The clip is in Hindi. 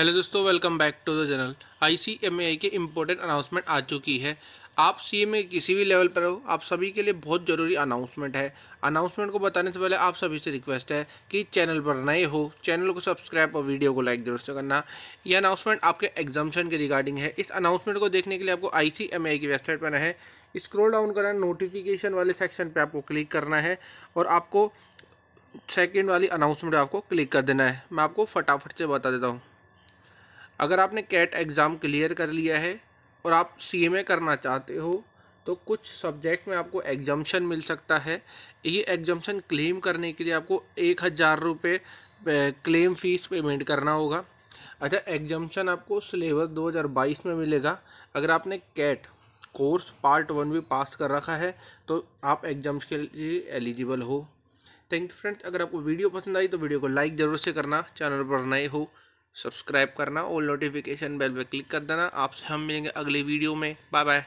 हेलो दोस्तों welcome back to the channel ICMAI के इम्पोर्टेंट अनाउंसमेंट आ चुकी है आप सीएमए किसी भी लेवल पर हो आप सभी के लिए बहुत ज़रूरी अनाउंसमेंट है अनाउंसमेंट को बताने से पहले आप सभी से रिक्वेस्ट है कि चैनल पर नए हो चैनल को सब्सक्राइब और वीडियो को लाइक जरूर से करना यह अनाउंसमेंट आपके एग्जामेशन के रिगार्डिंग है इस अनाउंसमेंट को देखने के लिए आपको आई की वेबसाइट पर है स्क्रोल डाउन करना नोटिफिकेशन वाले सेक्शन पर आपको क्लिक करना है और आपको सेकेंड वाली अनाउंसमेंट आपको क्लिक कर देना है मैं आपको फटाफट से बता देता हूँ अगर आपने कैट एग्ज़ाम क्लियर कर लिया है और आप सी एम ए करना चाहते हो तो कुछ सब्जेक्ट में आपको एग्जम्पन मिल सकता है ये एग्जम्पन क्लेम करने के लिए आपको एक हज़ार रुपये क्लेम फ़ीस पेमेंट करना होगा अच्छा एग्जम्पन आपको सिलेबस 2022 में मिलेगा अगर आपने कैट कोर्स पार्ट वन भी पास कर रखा है तो आप एग्ज़ाम्स के लिए एलिजिबल हो थैंक यू फ्रेंड्स अगर आपको वीडियो पसंद आई तो वीडियो को लाइक ज़रूर से करना चैनल पर नए हो सब्सक्राइब करना और नोटिफिकेशन बेल पर क्लिक कर देना आपसे हम मिलेंगे अगले वीडियो में बाय बाय